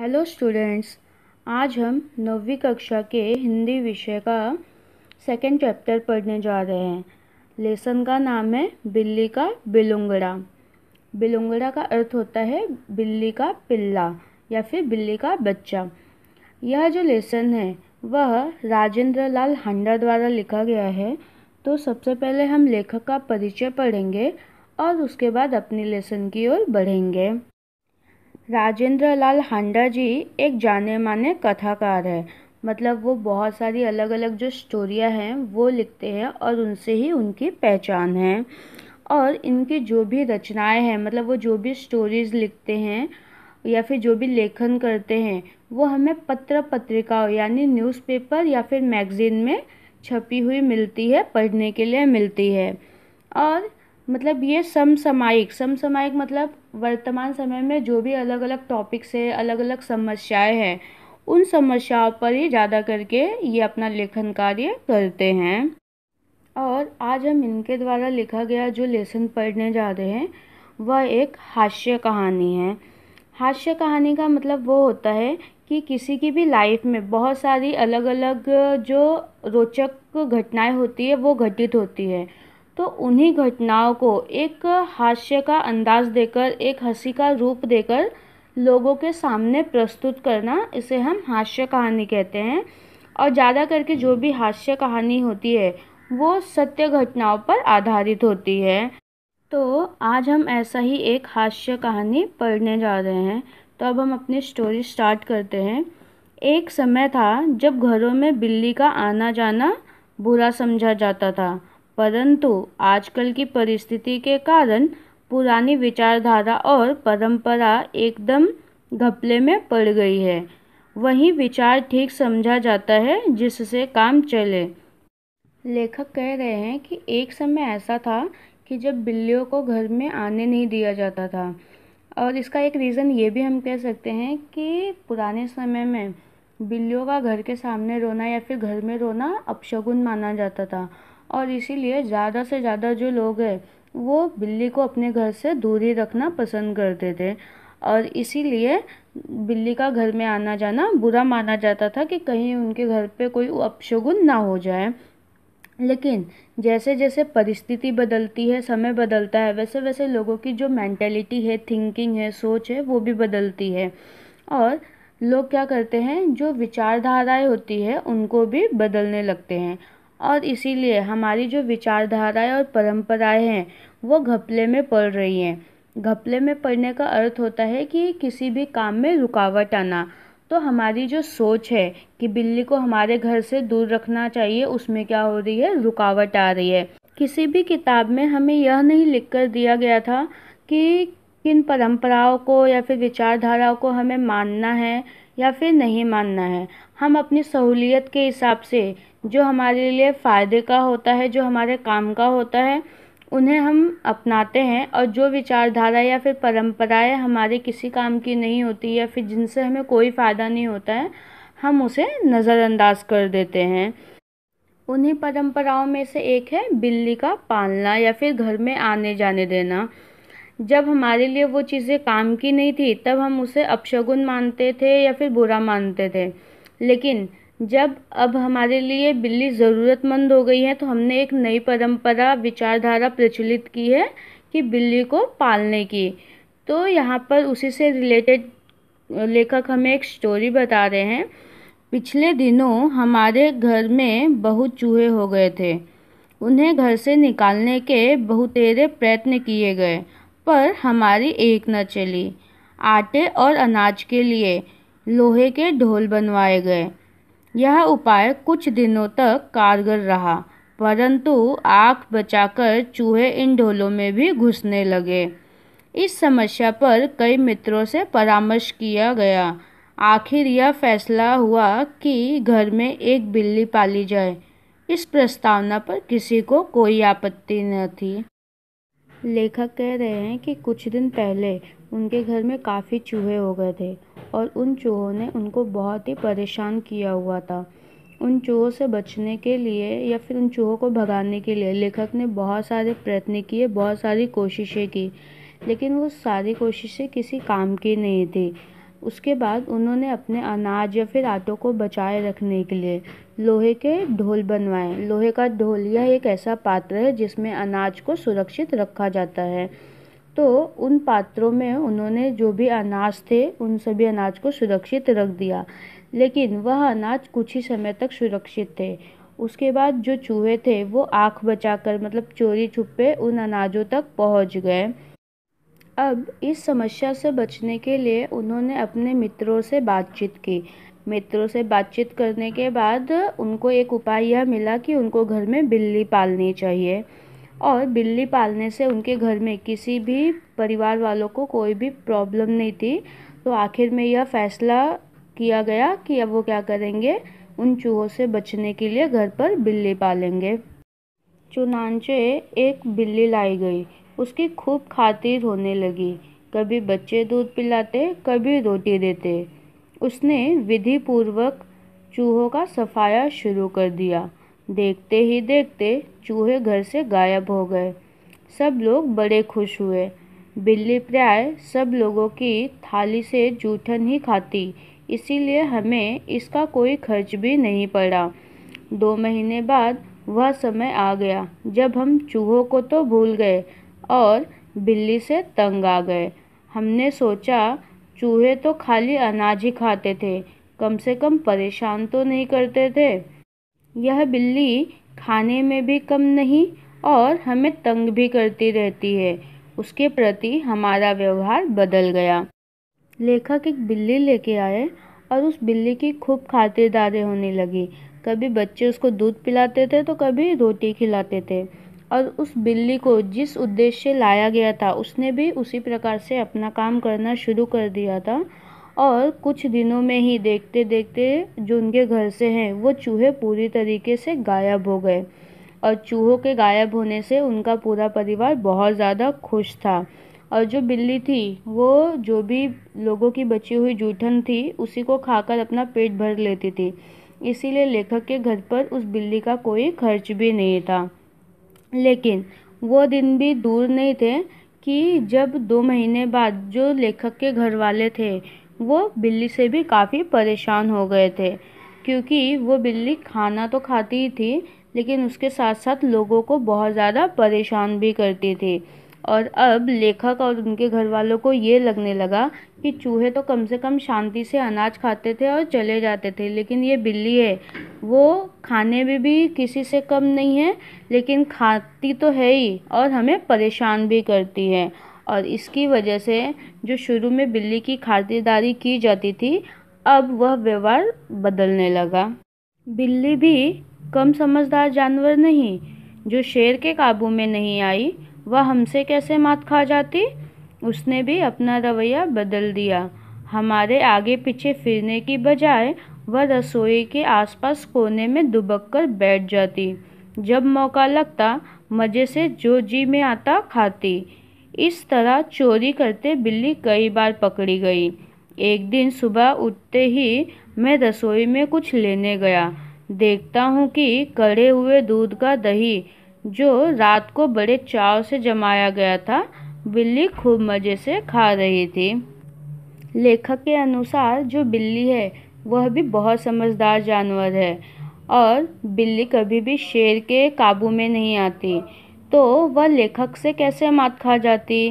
hello students आज हम नौवीं कक्षा के हिंदी विषय का सेकेंड चैप्टर पढ़ने जा रहे हैं लेसन का नाम है बिल्ली का बिलुंगड़ा बिलुंगड़ा का अर्थ होता है बिल्ली का पिल्ला या फिर बिल्ली का बच्चा यह जो लेसन है वह राजेंद्र लाल हांडा द्वारा लिखा गया है तो सबसे पहले हम लेखक का परिचय पढ़ेंगे और उसके बाद अपनी लेसन की ओर बढ़ेंगे राजेंद्र लाल हांडा जी एक जाने माने कथाकार है मतलब वो बहुत सारी अलग अलग जो स्टोरियाँ हैं वो लिखते हैं और उनसे ही उनकी पहचान है और इनकी जो भी रचनाएं हैं मतलब वो जो भी स्टोरीज़ लिखते हैं या फिर जो भी लेखन करते हैं वो हमें पत्र पत्रिकाओं यानी न्यूज़पेपर या फिर मैगज़ीन में छपी हुई मिलती है पढ़ने के लिए मिलती है और मतलब ये समसामायिक समसामायिक मतलब वर्तमान समय में जो भी अलग अलग टॉपिक्स है अलग अलग समस्याएं हैं उन समस्याओं पर ही ज़्यादा करके ये अपना लेखन कार्य करते हैं और आज हम इनके द्वारा लिखा गया जो लेसन पढ़ने जा रहे हैं वह एक हास्य कहानी है हास्य कहानी का मतलब वो होता है कि किसी की भी लाइफ में बहुत सारी अलग अलग जो रोचक घटनाएं होती है वो घटित होती है तो उन्हीं घटनाओं को एक हास्य का अंदाज देकर एक हंसी का रूप देकर लोगों के सामने प्रस्तुत करना इसे हम हास्य कहानी कहते हैं और ज़्यादा करके जो भी हास्य कहानी होती है वो सत्य घटनाओं पर आधारित होती है तो आज हम ऐसा ही एक हास्य कहानी पढ़ने जा रहे हैं तो अब हम अपनी स्टोरी स्टार्ट करते हैं एक समय था जब घरों में बिल्ली का आना जाना बुरा समझा जाता था परंतु आजकल की परिस्थिति के कारण पुरानी विचारधारा और परंपरा एकदम घपले में पड़ गई है वही विचार ठीक समझा जाता है जिससे काम चले लेखक कह रहे हैं कि एक समय ऐसा था कि जब बिल्लियों को घर में आने नहीं दिया जाता था और इसका एक रीज़न ये भी हम कह सकते हैं कि पुराने समय में बिल्लियों का घर के सामने रोना या फिर घर में रोना अपशगुन माना जाता था और इसीलिए ज़्यादा से ज़्यादा जो लोग हैं वो बिल्ली को अपने घर से दूरी रखना पसंद करते थे और इसीलिए बिल्ली का घर में आना जाना बुरा माना जाता था कि कहीं उनके घर पे कोई अपशगुन ना हो जाए लेकिन जैसे जैसे परिस्थिति बदलती है समय बदलता है वैसे वैसे लोगों की जो मैंटेलिटी है थिंकिंग है सोच है वो भी बदलती है और लोग क्या करते हैं जो विचारधाराएं होती है उनको भी बदलने लगते हैं और इसीलिए हमारी जो विचारधाराएं और परंपराएं हैं वो घपले में पड़ रही हैं घपले में पड़ने का अर्थ होता है कि किसी भी काम में रुकावट आना तो हमारी जो सोच है कि बिल्ली को हमारे घर से दूर रखना चाहिए उसमें क्या हो रही है रुकावट आ रही है किसी भी किताब में हमें यह नहीं लिख कर दिया गया था कि किन परंपराओं को या फिर विचारधाराओं को हमें मानना है या फिर नहीं मानना है हम अपनी सहूलियत के हिसाब से जो हमारे लिए फ़ायदे का होता है जो हमारे काम का होता है उन्हें हम अपनाते हैं और जो विचारधारा या फिर परंपराएं हमारे किसी काम की नहीं होती या फिर जिनसे हमें कोई फ़ायदा नहीं होता है हम उसे नज़रअंदाज कर देते हैं उन्हीं परंपराओं में से एक है बिल्ली का पालना या फिर घर में आने जाने देना जब हमारे लिए वो चीज़ें काम की नहीं थी तब हम उसे अपशगुन मानते थे या फिर बुरा मानते थे लेकिन जब अब हमारे लिए बिल्ली ज़रूरतमंद हो गई है तो हमने एक नई परंपरा विचारधारा प्रचलित की है कि बिल्ली को पालने की तो यहाँ पर उसी से रिलेटेड लेखक हमें एक स्टोरी बता रहे हैं पिछले दिनों हमारे घर में बहुत चूहे हो गए थे उन्हें घर से निकालने के बहुतेरे प्रयत्न किए गए पर हमारी एक न चली आटे और अनाज के लिए लोहे के ढोल बनवाए गए यह उपाय कुछ दिनों तक कारगर रहा परंतु आँख बचाकर चूहे इन ढोलों में भी घुसने लगे इस समस्या पर कई मित्रों से परामर्श किया गया आखिर यह फैसला हुआ कि घर में एक बिल्ली पाली जाए इस प्रस्तावना पर किसी को कोई आपत्ति न थी लेखक कह रहे हैं कि कुछ दिन पहले उनके घर में काफ़ी चूहे हो गए थे और उन चूहों ने उनको बहुत ही परेशान किया हुआ था उन चूहों से बचने के लिए या फिर उन चूहों को भगाने के लिए लेखक ने बहुत सारे प्रयत्न किए बहुत सारी कोशिशें की लेकिन वो सारी कोशिशें किसी काम की नहीं थी उसके बाद उन्होंने अपने अनाज या फिर आटों को बचाए रखने के लिए लोहे के ढोल बनवाएं लोहे का ढोल यह एक ऐसा पात्र है जिसमें अनाज को सुरक्षित रखा जाता है तो उन पात्रों में उन्होंने जो भी अनाज थे उन सभी अनाज को सुरक्षित रख दिया लेकिन वह अनाज कुछ ही समय तक सुरक्षित थे उसके बाद जो चूहे थे वो आँख बचाकर मतलब चोरी छुपे उन अनाजों तक पहुंच गए अब इस समस्या से बचने के लिए उन्होंने अपने मित्रों से बातचीत की मित्रों से बातचीत करने के बाद उनको एक उपाय यह मिला कि उनको घर में बिल्ली पालनी चाहिए और बिल्ली पालने से उनके घर में किसी भी परिवार वालों को कोई भी प्रॉब्लम नहीं थी तो आखिर में यह फैसला किया गया कि अब वो क्या करेंगे उन चूहों से बचने के लिए घर पर बिल्ली पालेंगे चुनाचे एक बिल्ली लाई गई उसकी खूब खातिर होने लगी कभी बच्चे दूध पिलाते कभी रोटी देते उसने विधिपूर्वक चूहों का सफाया शुरू कर दिया देखते ही देखते चूहे घर से गायब हो गए सब लोग बड़े खुश हुए बिल्ली प्राय सब लोगों की थाली से जूठन ही खाती इसीलिए हमें इसका कोई खर्च भी नहीं पड़ा दो महीने बाद वह समय आ गया जब हम चूहों को तो भूल गए और बिल्ली से तंग आ गए हमने सोचा चूहे तो खाली अनाज ही खाते थे कम से कम परेशान तो नहीं करते थे यह बिल्ली खाने में भी कम नहीं और हमें तंग भी करती रहती है उसके प्रति हमारा व्यवहार बदल गया लेखक एक बिल्ली लेके आए और उस बिल्ली की खूब खातिरदारी होने लगी कभी बच्चे उसको दूध पिलाते थे तो कभी रोटी खिलाते थे और उस बिल्ली को जिस उद्देश्य से लाया गया था उसने भी उसी प्रकार से अपना काम करना शुरू कर दिया था और कुछ दिनों में ही देखते देखते जो उनके घर से हैं वो चूहे पूरी तरीके से गायब हो गए और चूहों के गायब होने से उनका पूरा परिवार बहुत ज़्यादा खुश था और जो बिल्ली थी वो जो भी लोगों की बची हुई जूठन थी उसी को खाकर अपना पेट भर लेती थी इसीलिए लेखक के घर पर उस बिल्ली का कोई खर्च भी नहीं था लेकिन वो दिन भी दूर नहीं थे कि जब दो महीने बाद जो लेखक के घर वाले थे वो बिल्ली से भी काफ़ी परेशान हो गए थे क्योंकि वो बिल्ली खाना तो खाती ही थी लेकिन उसके साथ साथ लोगों को बहुत ज़्यादा परेशान भी करती थी और अब लेखक और उनके घर वालों को ये लगने लगा कि चूहे तो कम से कम शांति से अनाज खाते थे और चले जाते थे लेकिन ये बिल्ली है वो खाने में भी किसी से कम नहीं है लेकिन खाती तो है ही और हमें परेशान भी करती है और इसकी वजह से जो शुरू में बिल्ली की खातिरदारी की जाती थी अब वह व्यवहार बदलने लगा बिल्ली भी कम समझदार जानवर नहीं जो शेर के काबू में नहीं आई वह हमसे कैसे मात खा जाती उसने भी अपना रवैया बदल दिया हमारे आगे पीछे फिरने की बजाय वह रसोई के आसपास कोने में दुबक कर बैठ जाती जब मौका लगता मज़े से जो जी में आता खाती इस तरह चोरी करते बिल्ली कई बार पकड़ी गई एक दिन सुबह उठते ही मैं रसोई में कुछ लेने गया देखता हूँ कि कड़े हुए दूध का दही जो रात को बड़े चाव से जमाया गया था बिल्ली खूब मज़े से खा रही थी लेखक के अनुसार जो बिल्ली है वह भी बहुत समझदार जानवर है और बिल्ली कभी भी शेर के काबू में नहीं आती तो वह लेखक से कैसे मात खा जाती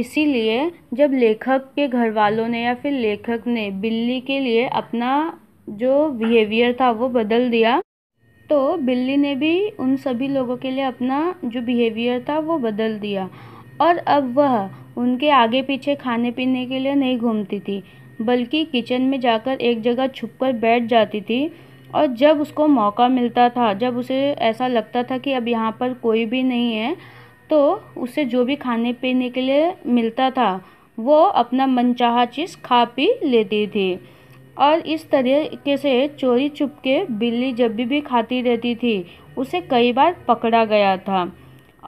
इसीलिए जब लेखक के घर वालों ने या फिर लेखक ने बिल्ली के लिए अपना जो बिहेवियर था वो बदल दिया तो बिल्ली ने भी उन सभी लोगों के लिए अपना जो बिहेवियर था वो बदल दिया और अब वह उनके आगे पीछे खाने पीने के लिए नहीं घूमती थी बल्कि किचन में जाकर एक जगह छुप कर बैठ जाती थी और जब उसको मौका मिलता था जब उसे ऐसा लगता था कि अब यहाँ पर कोई भी नहीं है तो उसे जो भी खाने पीने के लिए मिलता था वो अपना मनचाहा चीज़ खा पी लेती थी और इस तरीके से चोरी चुपके बिल्ली जब भी, भी खाती रहती थी उसे कई बार पकड़ा गया था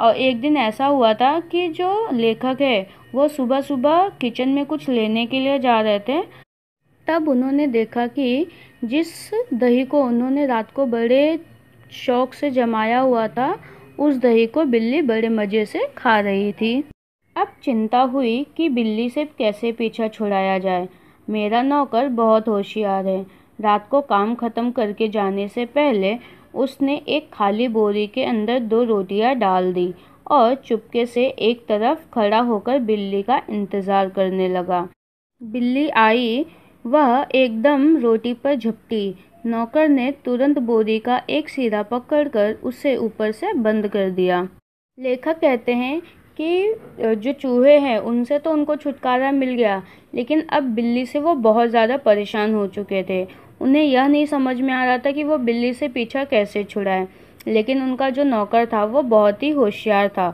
और एक दिन ऐसा हुआ था कि जो लेखक है वो सुबह सुबह किचन में कुछ लेने के लिए जा रहे थे तब उन्होंने देखा कि जिस दही को उन्होंने रात को बड़े शौक से जमाया हुआ था उस दही को बिल्ली बड़े मज़े से खा रही थी अब चिंता हुई कि बिल्ली से कैसे पीछा छुड़ाया जाए मेरा नौकर बहुत होशियार है रात को काम ख़त्म करके जाने से पहले उसने एक खाली बोरी के अंदर दो रोटियां डाल दी और चुपके से एक तरफ खड़ा होकर बिल्ली का इंतज़ार करने लगा बिल्ली आई वह एकदम रोटी पर झपटी नौकर ने तुरंत बोरी का एक सिरा पकड़कर उसे ऊपर से बंद कर दिया लेखक कहते हैं कि जो चूहे हैं उनसे तो उनको छुटकारा मिल गया लेकिन अब बिल्ली से वो बहुत ज़्यादा परेशान हो चुके थे उन्हें यह नहीं समझ में आ रहा था कि वो बिल्ली से पीछा कैसे छुड़ाए लेकिन उनका जो नौकर था वो बहुत ही होशियार था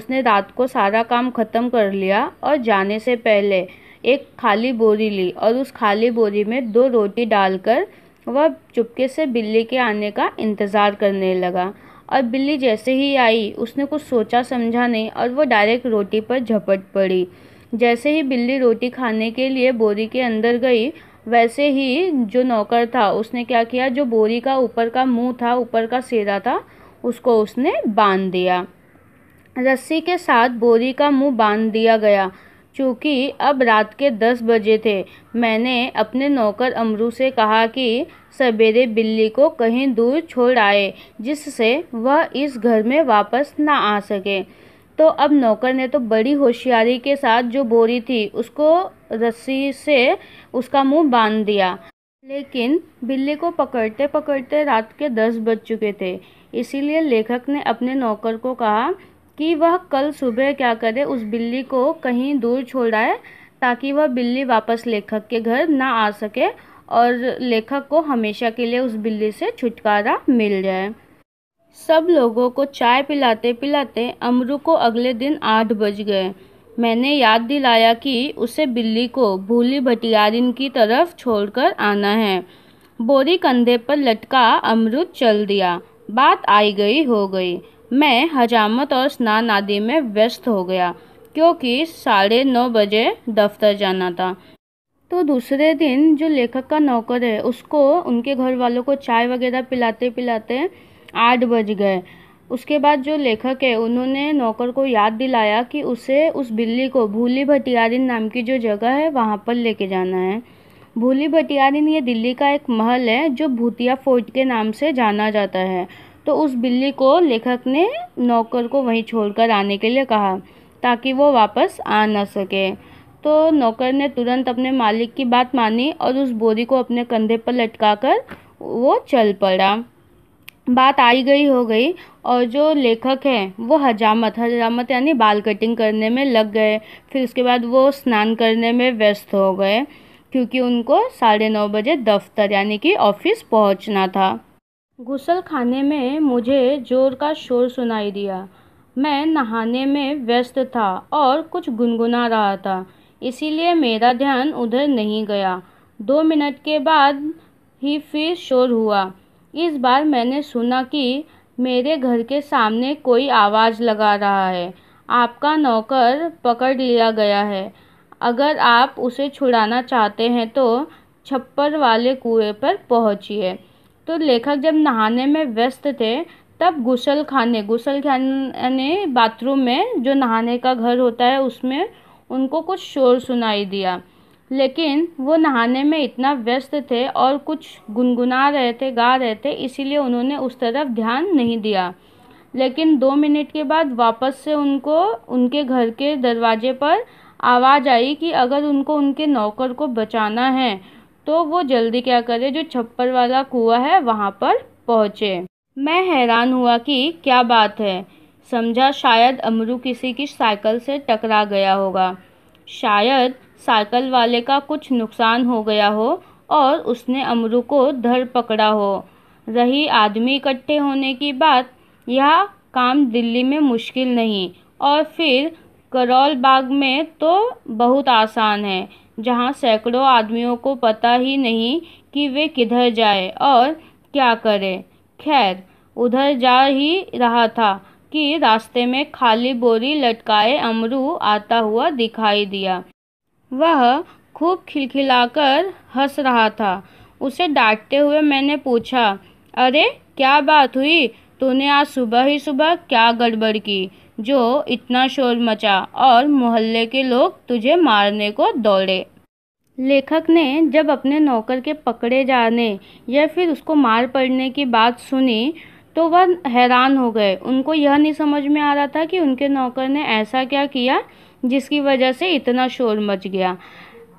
उसने रात को सारा काम ख़त्म कर लिया और जाने से पहले एक खाली बोरी ली और उस खाली बोरी में दो रोटी डालकर वह चुपके से बिल्ली के आने का इंतज़ार करने लगा और बिल्ली जैसे ही आई उसने कुछ सोचा समझा नहीं और वो डायरेक्ट रोटी पर झपट पड़ी जैसे ही बिल्ली रोटी खाने के लिए बोरी के अंदर गई वैसे ही जो नौकर था उसने क्या किया जो बोरी का ऊपर का मुंह था ऊपर का सेरा था उसको उसने बांध दिया रस्सी के साथ बोरी का मुंह बांध दिया गया चूँकि अब रात के दस बजे थे मैंने अपने नौकर अमरू से कहा कि सवेरे बिल्ली को कहीं दूर छोड़ आए जिससे वह इस घर में वापस ना आ सके तो अब नौकर ने तो बड़ी होशियारी के साथ जो बोरी थी उसको रस्सी से उसका मुंह बांध दिया लेकिन बिल्ली को पकड़ते पकड़ते रात के दस बज चुके थे इसीलिए लेखक ने अपने नौकर को कहा कि वह कल सुबह क्या करे उस बिल्ली को कहीं दूर छोड़ाए ताकि वह बिल्ली वापस लेखक के घर ना आ सके और लेखक को हमेशा के लिए उस बिल्ली से छुटकारा मिल जाए सब लोगों को चाय पिलाते पिलाते अमरू को अगले दिन आठ बज गए मैंने याद दिलाया कि उसे बिल्ली को भूली भटियारिन की तरफ छोड़कर आना है बोरी कंधे पर लटका अमरुद चल दिया बात आई गई हो गई मैं हजामत और स्नान आदि में व्यस्त हो गया क्योंकि साढ़े नौ बजे दफ्तर जाना था तो दूसरे दिन जो लेखक का नौकर है उसको उनके घर वालों को चाय वगैरह पिलाते पिलाते आठ बज गए उसके बाद जो लेखक है उन्होंने नौकर को याद दिलाया कि उसे उस बिल्ली को भूली भटियारिन नाम की जो जगह है वहाँ पर लेके जाना है भूली भटियारिन ये दिल्ली का एक महल है जो भूतिया फोर्ट के नाम से जाना जाता है तो उस बिल्ली को लेखक ने नौकर को वहीं छोड़कर आने के लिए कहा ताकि वो वापस आ ना सके तो नौकर ने तुरंत अपने मालिक की बात मानी और उस बोरी को अपने कंधे पर लटका कर वो चल पड़ा बात आई गई हो गई और जो लेखक हैं वो हजामत हजामत यानी बाल कटिंग करने में लग गए फिर उसके बाद वो स्नान करने में व्यस्त हो गए क्योंकि उनको साढ़े नौ बजे दफ्तर यानी कि ऑफिस पहुंचना था गुसल खाने में मुझे जोर का शोर सुनाई दिया मैं नहाने में व्यस्त था और कुछ गुनगुना रहा था इसीलिए मेरा ध्यान उधर नहीं गया दो मिनट के बाद ही फिर शोर हुआ इस बार मैंने सुना कि मेरे घर के सामने कोई आवाज़ लगा रहा है आपका नौकर पकड़ लिया गया है अगर आप उसे छुड़ाना चाहते हैं तो छप्पर वाले कुएं पर पहुंचिए तो लेखक जब नहाने में व्यस्त थे तब गुसल खाने गुसल खाने बाथरूम में जो नहाने का घर होता है उसमें उनको कुछ शोर सुनाई दिया लेकिन वो नहाने में इतना व्यस्त थे और कुछ गुनगुना रहे थे गा रहे थे इसीलिए उन्होंने उस तरफ ध्यान नहीं दिया लेकिन दो मिनट के बाद वापस से उनको उनके घर के दरवाजे पर आवाज़ आई कि अगर उनको उनके नौकर को बचाना है तो वो जल्दी क्या करे जो छप्पर वाला कुआ है वहाँ पर पहुँचे मैं हैरान हुआ कि क्या बात है समझा शायद अमरू किसी की साइकिल से टकरा गया होगा शायद साइकिल वाले का कुछ नुकसान हो गया हो और उसने अमरू को धर पकड़ा हो रही आदमी इकट्ठे होने की बात यह काम दिल्ली में मुश्किल नहीं और फिर करौल बाग में तो बहुत आसान है जहाँ सैकड़ों आदमियों को पता ही नहीं कि वे किधर जाए और क्या करें खैर उधर जा ही रहा था कि रास्ते में खाली बोरी लटकाए अमरू आता हुआ दिखाई दिया वह खूब खिलखिलाकर हंस रहा था उसे डांटते हुए मैंने पूछा अरे क्या बात हुई तूने आज सुबह ही सुबह क्या गड़बड़ की जो इतना शोर मचा और मोहल्ले के लोग तुझे मारने को दौड़े लेखक ने जब अपने नौकर के पकड़े जाने या फिर उसको मार पड़ने की बात सुनी तो वह हैरान हो गए उनको यह नहीं समझ में आ रहा था कि उनके नौकर ने ऐसा क्या किया जिसकी वजह से इतना शोर मच गया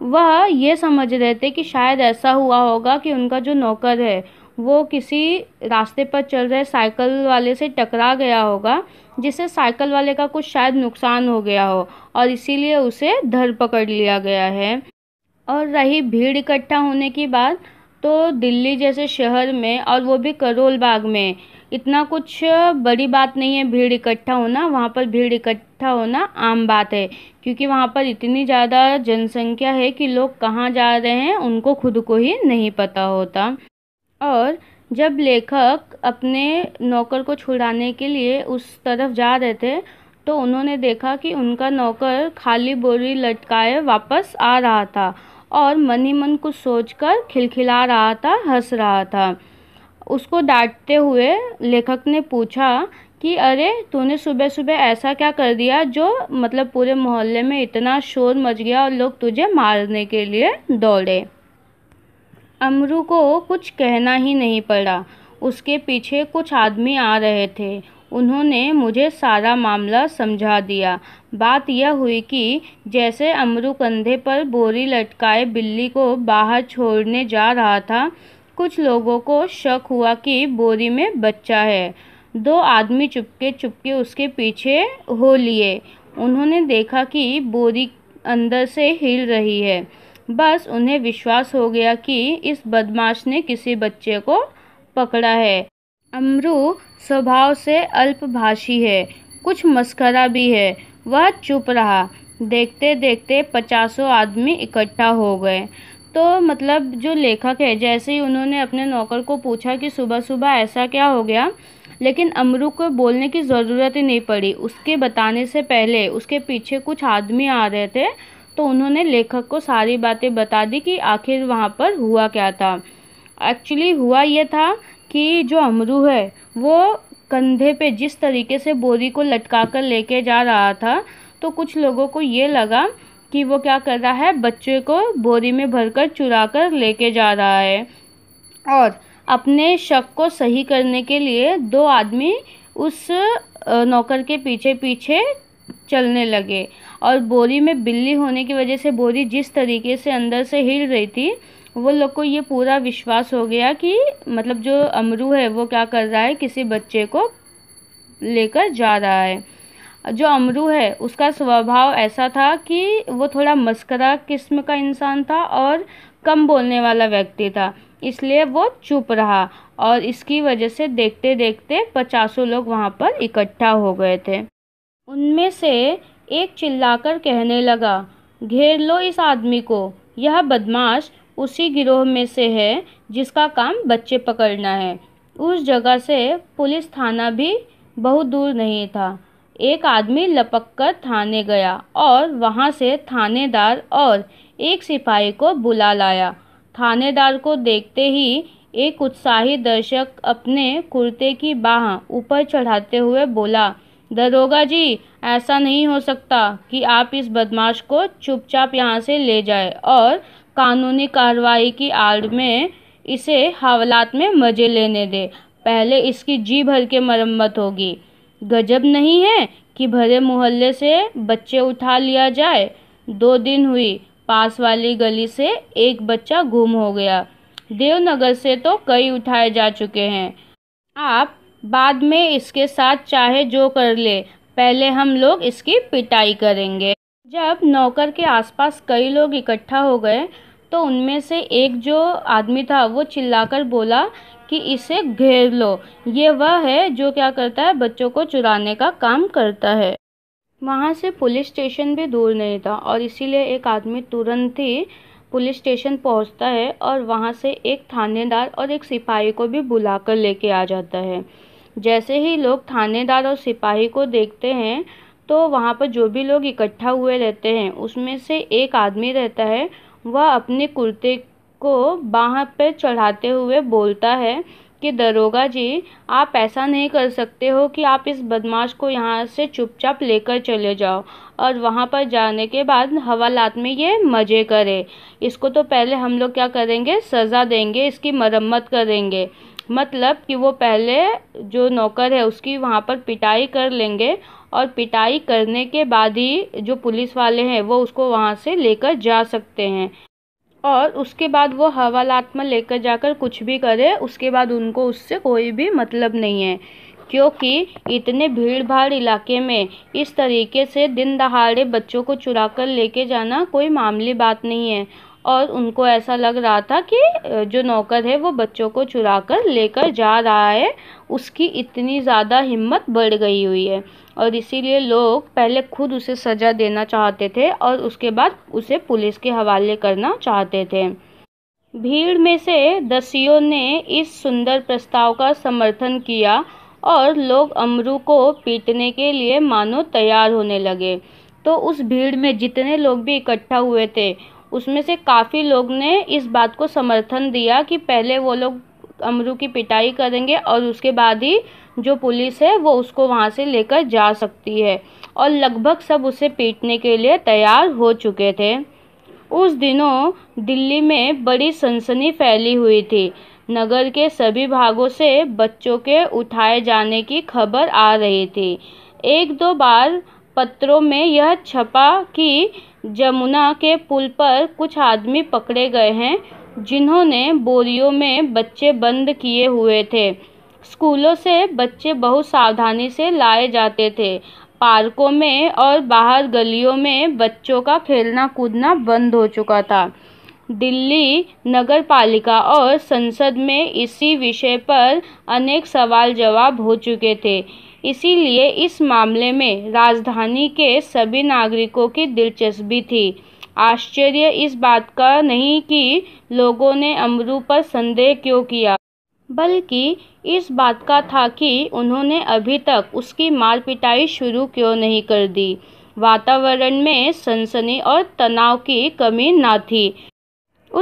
वह ये समझ रहे थे कि शायद ऐसा हुआ होगा कि उनका जो नौकर है वो किसी रास्ते पर चल रहे साइकिल वाले से टकरा गया होगा जिससे साइकिल वाले का कुछ शायद नुकसान हो गया हो और इसीलिए उसे धर पकड़ लिया गया है और रही भीड़ इकट्ठा होने की बात तो दिल्ली जैसे शहर में और वो भी करोल बाग में इतना कुछ बड़ी बात नहीं है भीड़ इकट्ठा होना वहाँ पर भीड़ इकट्ठा होना आम बात है क्योंकि वहाँ पर इतनी ज़्यादा जनसंख्या है कि लोग कहाँ जा रहे हैं उनको खुद को ही नहीं पता होता और जब लेखक अपने नौकर को छुड़ाने के लिए उस तरफ जा रहे थे तो उन्होंने देखा कि उनका नौकर खाली बोरी लटकाए वापस आ रहा था और मन ही मन कुछ सोचकर खिलखिला रहा था हंस रहा था उसको डांटते हुए लेखक ने पूछा कि अरे तूने सुबह सुबह ऐसा क्या कर दिया जो मतलब पूरे मोहल्ले में इतना शोर मच गया और लोग तुझे मारने के लिए दौड़े अमरू को कुछ कहना ही नहीं पड़ा उसके पीछे कुछ आदमी आ रहे थे उन्होंने मुझे सारा मामला समझा दिया बात यह हुई कि जैसे अमरू कंधे पर बोरी लटकाए बिल्ली को बाहर छोड़ने जा रहा था कुछ लोगों को शक हुआ कि बोरी में बच्चा है दो आदमी चुपके चुपके उसके पीछे हो लिए उन्होंने देखा कि बोरी अंदर से हिल रही है बस उन्हें विश्वास हो गया कि इस बदमाश ने किसी बच्चे को पकड़ा है अमरू स्वभाव से अल्पभाषी है कुछ मस्करा भी है वह चुप रहा देखते देखते पचासों आदमी इकट्ठा हो गए तो मतलब जो लेखक है जैसे ही उन्होंने अपने नौकर को पूछा कि सुबह सुबह ऐसा क्या हो गया लेकिन अमरू को बोलने की ज़रूरत ही नहीं पड़ी उसके बताने से पहले उसके पीछे कुछ आदमी आ रहे थे तो उन्होंने लेखक को सारी बातें बता दी कि आखिर वहाँ पर हुआ क्या था एक्चुअली हुआ यह था कि जो अमरू है वो कंधे पे जिस तरीके से बोरी को लटका कर लेके जा रहा था तो कुछ लोगों को ये लगा कि वो क्या कर रहा है बच्चे को बोरी में भरकर चुरा कर लेके जा रहा है और अपने शक को सही करने के लिए दो आदमी उस नौकर के पीछे पीछे चलने लगे और बोरी में बिल्ली होने की वजह से बोरी जिस तरीके से अंदर से हिल रही थी वो लोग को ये पूरा विश्वास हो गया कि मतलब जो अमरू है वो क्या कर रहा है किसी बच्चे को लेकर जा रहा है जो अमरू है उसका स्वभाव ऐसा था कि वो थोड़ा मस्करा किस्म का इंसान था और कम बोलने वाला व्यक्ति था इसलिए वो चुप रहा और इसकी वजह से देखते देखते पचासों लोग वहाँ पर इकट्ठा हो गए थे उनमें से एक चिल्लाकर कहने लगा घेर लो इस आदमी को यह बदमाश उसी गिरोह में से है जिसका काम बच्चे पकड़ना है उस जगह से पुलिस थाना भी बहुत दूर नहीं था एक आदमी लपक कर थाने गया और वहाँ से थानेदार और एक सिपाही को बुला लाया थानेदार को देखते ही एक उत्साही दर्शक अपने कुर्ते की बाह ऊपर चढ़ाते हुए बोला दरोगा जी ऐसा नहीं हो सकता कि आप इस बदमाश को चुपचाप यहाँ से ले जाए और कानूनी कार्रवाई की आड़ में इसे हवालात में मज़े लेने दे पहले इसकी जी भर के मरम्मत होगी गजब नहीं है कि भरे मोहल्ले से बच्चे उठा लिया जाए दो दिन हुई पास वाली गली से एक बच्चा गुम हो गया देवनगर से तो कई उठाए जा चुके हैं आप बाद में इसके साथ चाहे जो कर ले पहले हम लोग इसकी पिटाई करेंगे जब नौकर के आसपास कई लोग इकट्ठा हो गए तो उनमें से एक जो आदमी था वो चिल्लाकर बोला कि इसे घेर लो ये वह है जो क्या करता है बच्चों को चुराने का काम करता है वहाँ से पुलिस स्टेशन भी दूर नहीं था और इसीलिए एक आदमी तुरंत ही पुलिस स्टेशन पहुँचता है और वहाँ से एक थानेदार और एक सिपाही को भी बुलाकर लेके आ जाता है जैसे ही लोग थानेदार और सिपाही को देखते हैं तो वहाँ पर जो भी लोग इकट्ठा हुए रहते हैं उसमें से एक आदमी रहता है वह अपने कुर्ते को बाह पे चढ़ाते हुए बोलता है कि दरोगा जी आप ऐसा नहीं कर सकते हो कि आप इस बदमाश को यहाँ से चुपचाप लेकर चले जाओ और वहाँ पर जाने के बाद हवालात में ये मज़े करे इसको तो पहले हम लोग क्या करेंगे सज़ा देंगे इसकी मरम्मत करेंगे मतलब कि वो पहले जो नौकर है उसकी वहाँ पर पिटाई कर लेंगे और पिटाई करने के बाद ही जो पुलिस वाले हैं वो उसको वहाँ से लेकर जा सकते हैं और उसके बाद वो हवालात में लेकर जाकर कुछ भी करे उसके बाद उनको उससे कोई भी मतलब नहीं है क्योंकि इतने भीड़ भाड़ इलाके में इस तरीके से दिन दहाड़े बच्चों को चुरा कर लेके जाना कोई मामूली बात नहीं है और उनको ऐसा लग रहा था कि जो नौकर है वो बच्चों को चुरा कर लेकर जा रहा है उसकी इतनी ज़्यादा हिम्मत बढ़ गई हुई है और इसीलिए लोग पहले खुद उसे सज़ा देना चाहते थे और उसके बाद उसे पुलिस के हवाले करना चाहते थे भीड़ में से दसियों ने इस सुंदर प्रस्ताव का समर्थन किया और लोग अमरू को पीटने के लिए मानो तैयार होने लगे तो उस भीड़ में जितने लोग भी इकट्ठा हुए थे उसमें से काफ़ी लोग ने इस बात को समर्थन दिया कि पहले वो लोग अमरू की पिटाई करेंगे और उसके बाद ही जो पुलिस है वो उसको वहाँ से लेकर जा सकती है और लगभग सब उसे पीटने के लिए तैयार हो चुके थे उस दिनों दिल्ली में बड़ी सनसनी फैली हुई थी नगर के सभी भागों से बच्चों के उठाए जाने की खबर आ रही थी एक दो बार पत्रों में यह छपा कि जमुना के पुल पर कुछ आदमी पकड़े गए हैं जिन्होंने बोरियों में बच्चे बंद किए हुए थे स्कूलों से बच्चे बहुत सावधानी से लाए जाते थे पार्कों में और बाहर गलियों में बच्चों का खेलना कूदना बंद हो चुका था दिल्ली नगर पालिका और संसद में इसी विषय पर अनेक सवाल जवाब हो चुके थे इसीलिए इस मामले में राजधानी के सभी नागरिकों की दिलचस्पी थी आश्चर्य इस बात का नहीं कि लोगों ने अमरू पर संदेह क्यों किया बल्कि इस बात का था कि उन्होंने अभी तक उसकी मार पिटाई शुरू क्यों नहीं कर दी वातावरण में सनसनी और तनाव की कमी ना थी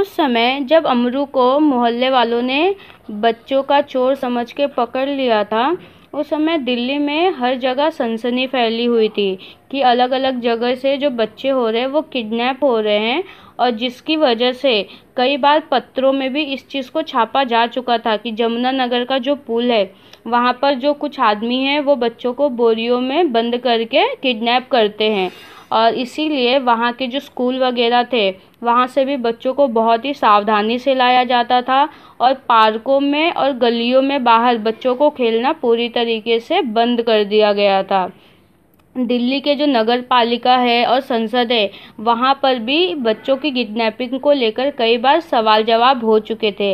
उस समय जब अमरू को मोहल्ले वालों ने बच्चों का चोर समझ के पकड़ लिया था उस समय दिल्ली में हर जगह सनसनी फैली हुई थी कि अलग अलग जगह से जो बच्चे हो रहे हैं वो किडनैप हो रहे हैं और जिसकी वजह से कई बार पत्रों में भी इस चीज़ को छापा जा चुका था कि जमुना नगर का जो पुल है वहाँ पर जो कुछ आदमी हैं वो बच्चों को बोरियों में बंद करके किडनैप करते हैं और इसीलिए वहाँ के जो स्कूल वगैरह थे वहाँ से भी बच्चों को बहुत ही सावधानी से लाया जाता था और पार्कों में और गलियों में बाहर बच्चों को खेलना पूरी तरीके से बंद कर दिया गया था दिल्ली के जो नगर पालिका है और संसद है वहाँ पर भी बच्चों की किडनैपिंग को लेकर कई बार सवाल जवाब हो चुके थे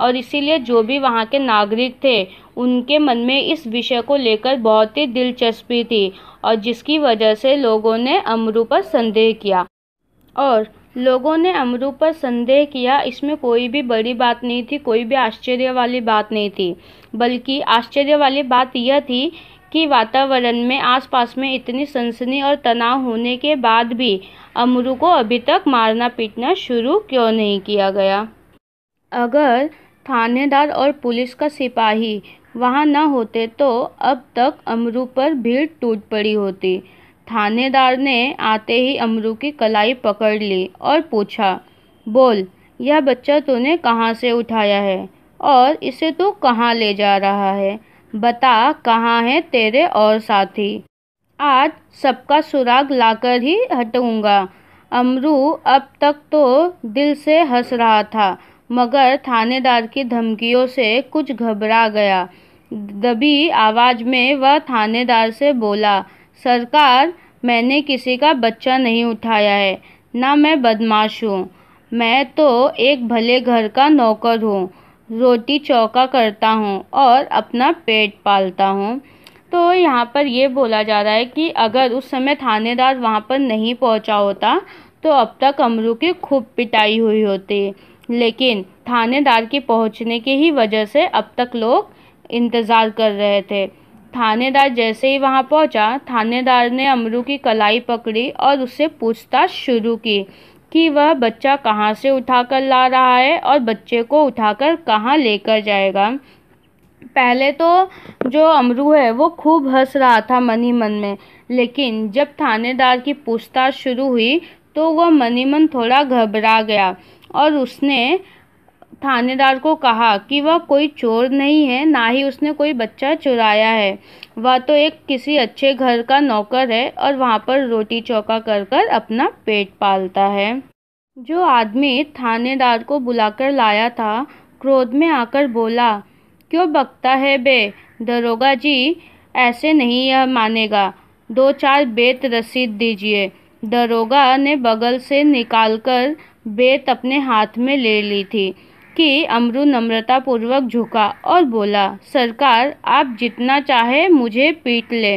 और इसीलिए जो भी वहाँ के नागरिक थे उनके मन में इस विषय को लेकर बहुत ही दिलचस्पी थी और जिसकी वजह से लोगों ने अमरू पर संदेह किया और लोगों ने अमरू पर संदेह किया इसमें कोई भी बड़ी बात नहीं थी कोई भी आश्चर्य वाली बात नहीं थी बल्कि आश्चर्य वाली बात यह थी कि वातावरण में आसपास में इतनी सनसनी और तनाव होने के बाद भी अमरू को अभी तक मारना पीटना शुरू क्यों नहीं किया गया अगर थानेदार और पुलिस का सिपाही वहाँ न होते तो अब तक अमरू पर भीड़ टूट पड़ी होती थानेदार ने आते ही अमरू की कलाई पकड़ ली और पूछा बोल यह बच्चा तूने कहाँ से उठाया है और इसे तू कहाँ ले जा रहा है बता कहाँ है तेरे और साथी आज सबका सुराग लाकर ही हटूंगा अमरू अब तक तो दिल से हंस रहा था मगर थानेदार की धमकियों से कुछ घबरा गया दबी आवाज़ में वह थानेदार से बोला सरकार मैंने किसी का बच्चा नहीं उठाया है ना मैं बदमाश हूँ मैं तो एक भले घर का नौकर हूँ रोटी चौका करता हूँ और अपना पेट पालता हूँ तो यहाँ पर ये बोला जा रहा है कि अगर उस समय थानेदार वहाँ पर नहीं पहुँचा होता तो अब तक अमरू की खूब पिटाई हुई होती लेकिन थानेदार के पहुँचने की ही वजह से अब तक लोग इंतज़ार कर रहे थे थानेदार जैसे ही वहां पहुंचा थानेदार ने अमरू की कलाई पकड़ी और उससे पूछताछ शुरू की कि वह बच्चा कहाँ से उठाकर ला रहा है और बच्चे को उठाकर कहाँ लेकर जाएगा पहले तो जो अमरू है वो खूब हंस रहा था मन ही मन में लेकिन जब थानेदार की पूछताछ शुरू हुई तो वह मनी मन थोड़ा घबरा गया और उसने थानेदार को कहा कि वह कोई चोर नहीं है ना ही उसने कोई बच्चा चुराया है वह तो एक किसी अच्छे घर का नौकर है और वहाँ पर रोटी चौका कर कर अपना पेट पालता है जो आदमी थानेदार को बुलाकर लाया था क्रोध में आकर बोला क्यों बकता है बे दरोगा जी ऐसे नहीं यह मानेगा दो चार बेत रसीद दीजिए दरोगा ने बगल से निकालकर बेत अपने हाथ में ले ली थी कि अमरू नम्रतापूर्वक झुका और बोला सरकार आप जितना चाहे मुझे पीट ले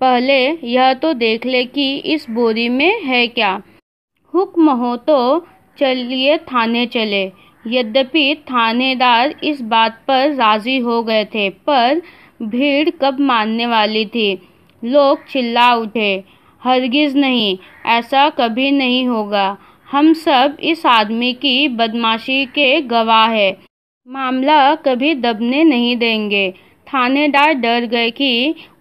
पहले यह तो देख ले कि इस बोरी में है क्या हुक्म हो तो चलिए थाने चले यद्यपि थानेदार इस बात पर राज़ी हो गए थे पर भीड़ कब मानने वाली थी लोग चिल्ला उठे हरगिज़ नहीं ऐसा कभी नहीं होगा हम सब इस आदमी की बदमाशी के गवाह है मामला कभी दबने नहीं देंगे थानेदार डर गए कि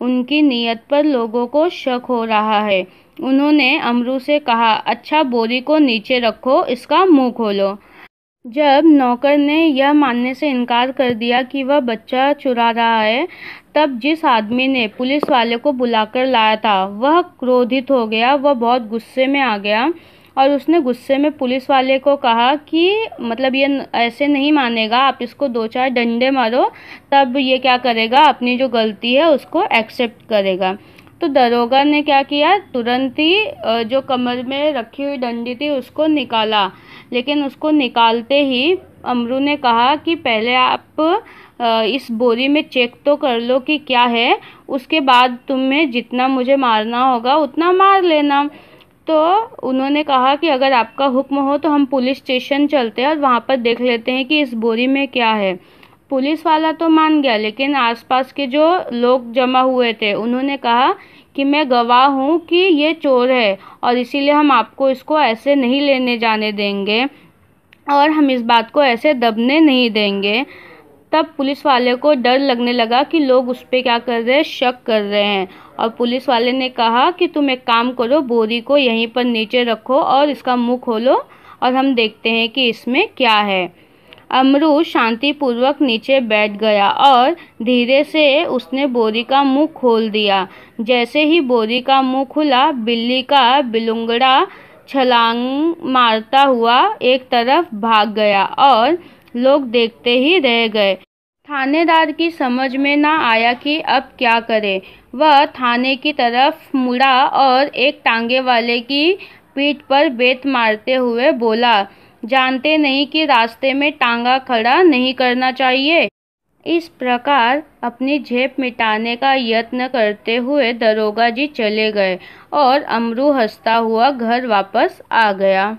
उनकी नीयत पर लोगों को शक हो रहा है उन्होंने अमरू से कहा अच्छा बोरी को नीचे रखो इसका मुंह खोलो जब नौकर ने यह मानने से इनकार कर दिया कि वह बच्चा चुरा रहा है तब जिस आदमी ने पुलिस वाले को बुलाकर लाया था वह क्रोधित हो गया वह बहुत गुस्से में आ गया और उसने गुस्से में पुलिस वाले को कहा कि मतलब ये ऐसे नहीं मानेगा आप इसको दो चार डंडे मारो तब ये क्या करेगा अपनी जो गलती है उसको एक्सेप्ट करेगा तो दरोगा ने क्या किया तुरंत ही जो कमर में रखी हुई डंडी थी उसको निकाला लेकिन उसको निकालते ही अमरू ने कहा कि पहले आप इस बोरी में चेक तो कर लो कि क्या है उसके बाद तुम्हें जितना मुझे मारना होगा उतना मार लेना तो उन्होंने कहा कि अगर आपका हुक्म हो तो हम पुलिस स्टेशन चलते हैं और वहाँ पर देख लेते हैं कि इस बोरी में क्या है पुलिस वाला तो मान गया लेकिन आसपास के जो लोग जमा हुए थे उन्होंने कहा कि मैं गवाह हूँ कि ये चोर है और इसीलिए हम आपको इसको ऐसे नहीं लेने जाने देंगे और हम इस बात को ऐसे दबने नहीं देंगे तब पुलिस वाले को डर लगने लगा कि लोग उस पर क्या कर रहे हैं शक कर रहे हैं और पुलिस वाले ने कहा कि तुम एक काम करो बोरी को यहीं पर नीचे रखो और इसका मुंह खोलो और हम देखते हैं कि इसमें क्या है अमरू शांतिपूर्वक नीचे बैठ गया और धीरे से उसने बोरी का मुंह खोल दिया जैसे ही बोरी का मुंह खुला बिल्ली का बिलुंगड़ा छलांग मारता हुआ एक तरफ भाग गया और लोग देखते ही रह गए थानेदार की समझ में ना आया कि अब क्या करें वह थाने की तरफ मुड़ा और एक टांगे वाले की पीठ पर बेत मारते हुए बोला जानते नहीं कि रास्ते में टांगा खड़ा नहीं करना चाहिए इस प्रकार अपनी झेप मिटाने का यत्न करते हुए दरोगा जी चले गए और अमरू हंसता हुआ घर वापस आ गया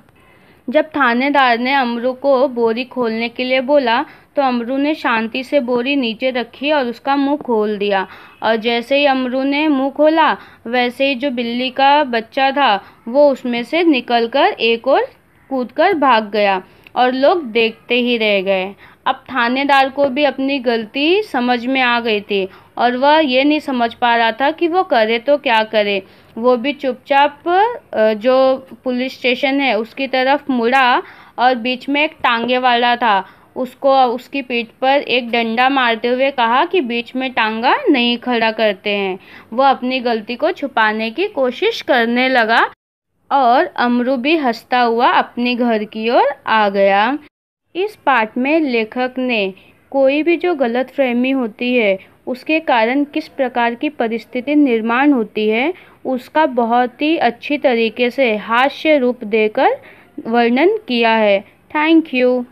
जब थानेदार ने अमरू को बोरी खोलने के लिए बोला तो अमरू ने शांति से बोरी नीचे रखी और उसका मुंह खोल दिया और जैसे ही अमरू ने मुंह खोला वैसे ही जो बिल्ली का बच्चा था वो उसमें से निकलकर एक और कूदकर भाग गया और लोग देखते ही रह गए अब थानेदार को भी अपनी गलती समझ में आ गई थी और वह ये नहीं समझ पा रहा था कि वो करे तो क्या करे वो भी चुपचाप जो पुलिस स्टेशन है उसकी तरफ मुड़ा और बीच में एक टांगे वाला था उसको उसकी पीठ पर एक डंडा मारते हुए कहा कि बीच में टांगा नहीं खड़ा करते हैं वह अपनी गलती को छुपाने की कोशिश करने लगा और अमरू भी हंसता हुआ अपने घर की ओर आ गया इस पाठ में लेखक ने कोई भी जो गलत फहमी होती है उसके कारण किस प्रकार की परिस्थिति निर्माण होती है उसका बहुत ही अच्छी तरीके से हास्य रूप देकर वर्णन किया है थैंक यू